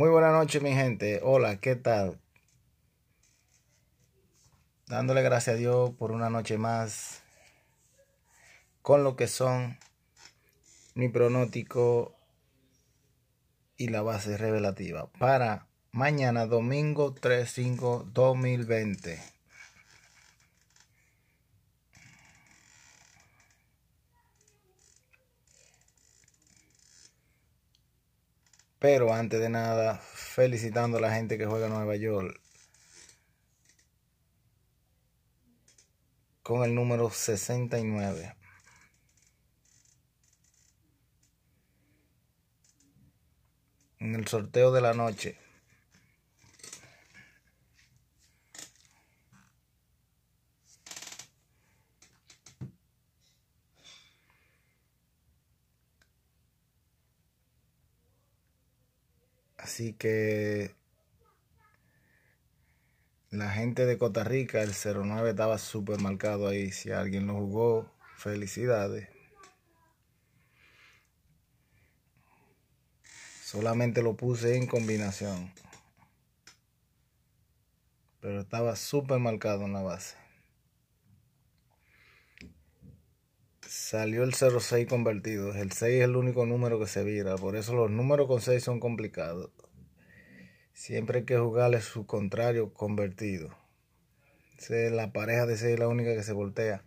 Muy buenas noches, mi gente. Hola, ¿qué tal? Dándole gracias a Dios por una noche más con lo que son mi pronóstico y la base revelativa para mañana domingo 3 2020 Pero antes de nada, felicitando a la gente que juega en Nueva York. Con el número 69. En el sorteo de la noche. Así que la gente de Costa Rica, el 09 estaba súper marcado ahí. Si alguien lo jugó, felicidades. Solamente lo puse en combinación. Pero estaba súper marcado en la base. Salió el 06 convertido. El 6 es el único número que se vira. Por eso los números con 6 son complicados. Siempre hay que jugarle su contrario convertido. La pareja de 6 es la única que se voltea.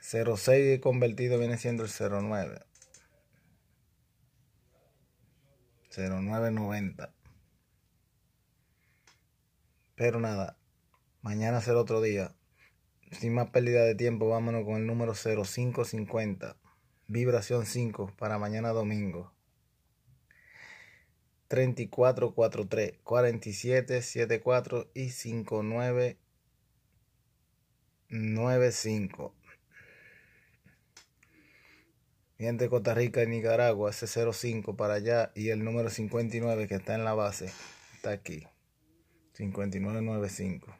06 convertido viene siendo el 09. 0990. Pero nada, mañana será otro día sin más pérdida de tiempo, vámonos con el número 0550, vibración 5 para mañana domingo. 3443, 4774 y 5995. Gente de Costa Rica y Nicaragua, ese 05 para allá y el número 59 que está en la base, está aquí. 5995.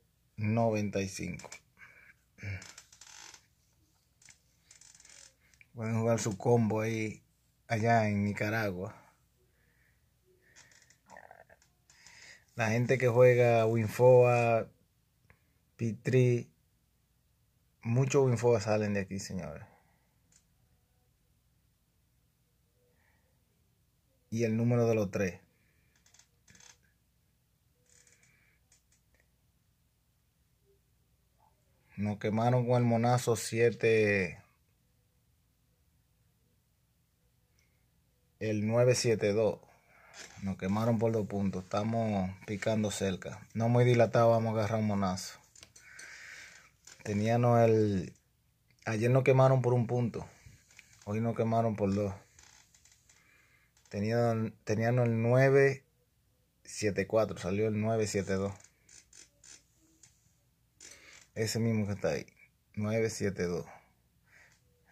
95. Pueden jugar su combo ahí allá en Nicaragua. La gente que juega Winfoa, Pitri, muchos Winfoa salen de aquí, señores. Y el número de los tres. Nos quemaron con el monazo 7. El 972. Nos quemaron por dos puntos. Estamos picando cerca. No muy dilatado, vamos a agarrar un monazo. Teníamos el. Ayer nos quemaron por un punto. Hoy nos quemaron por dos. Tenían, tenían el 974, salió el 972 ese mismo que está ahí, 972.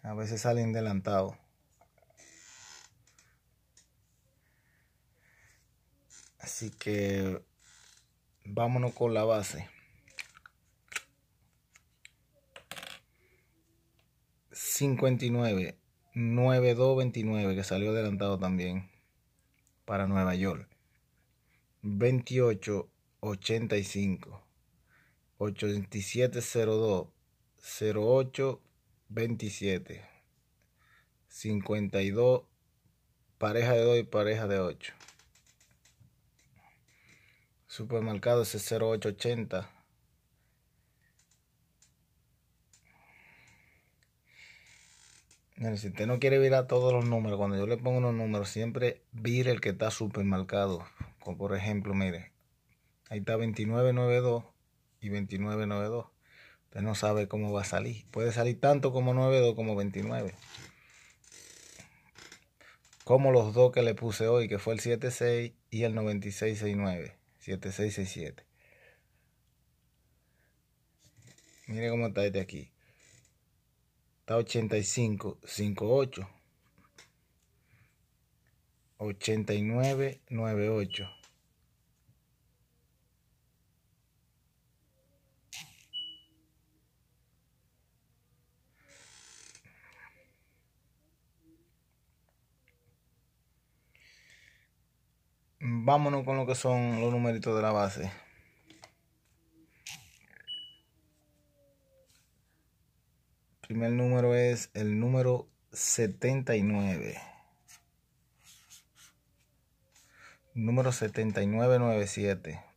A veces salen adelantados. Así que vámonos con la base. ...59... ...9229... ...que salió adelantado también... ...para Nueva York... ...2885... 8702 0827 52 pareja de 2 y pareja de 8 supermercado es 0880 si usted no quiere virar todos los números, cuando yo le pongo unos números, siempre vire el que está supermercado. Como por ejemplo, mire, ahí está 2992 y 29.92. Usted no sabe cómo va a salir. Puede salir tanto como 9.2 como 29. Como los dos que le puse hoy, que fue el 7.6 y el 96.69. 7.667. Mire cómo está este aquí. Está 85.58. 89.98. vámonos con lo que son los numeritos de la base. El primer número es el número 79. Número 7997.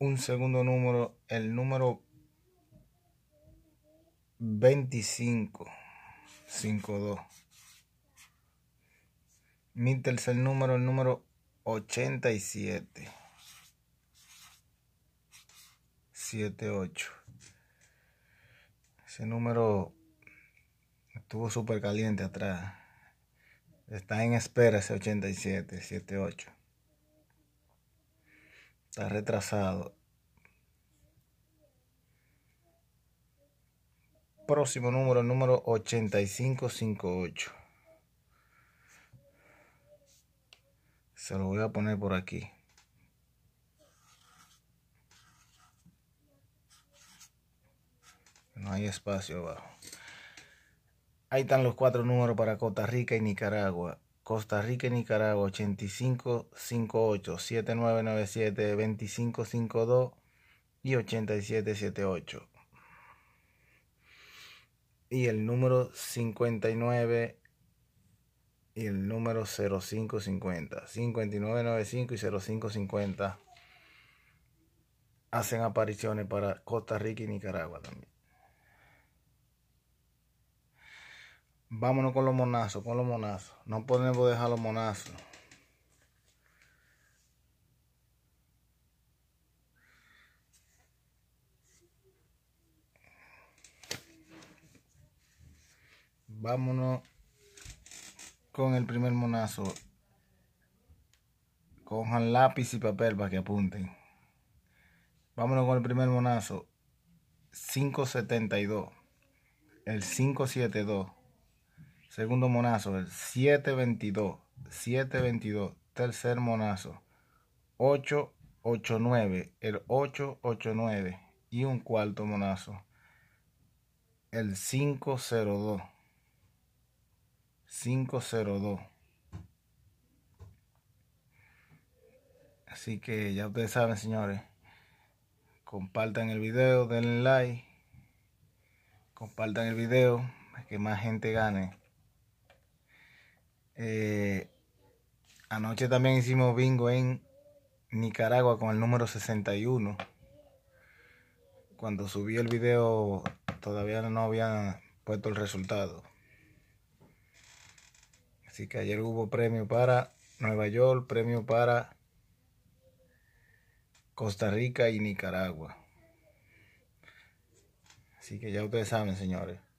un segundo número, el número 25, 52. Mi el número, el número 87, 78. Ese número estuvo súper caliente atrás. Está en espera ese 87, 78. Está retrasado. Próximo número, número 8558. Se lo voy a poner por aquí. No hay espacio abajo. Ahí están los cuatro números para Costa Rica y Nicaragua. Costa Rica y Nicaragua 8558-7997-2552 y 8778. Y el número 59 y el número 0550. 5995 y 0550 hacen apariciones para Costa Rica y Nicaragua también. Vámonos con los monazos, con los monazos. No podemos dejar los monazos. Vámonos con el primer monazo. Cojan lápiz y papel para que apunten. Vámonos con el primer monazo. 572. El 572. Segundo monazo, el 722. 722. Tercer monazo, 889. El 889. Y un cuarto monazo, el 502. 502. Así que ya ustedes saben, señores. Compartan el video, denle like. Compartan el video, que más gente gane. Eh, anoche también hicimos bingo en Nicaragua con el número 61. Cuando subí el video todavía no había puesto el resultado. Así que ayer hubo premio para Nueva York, premio para Costa Rica y Nicaragua. Así que ya ustedes saben, señores.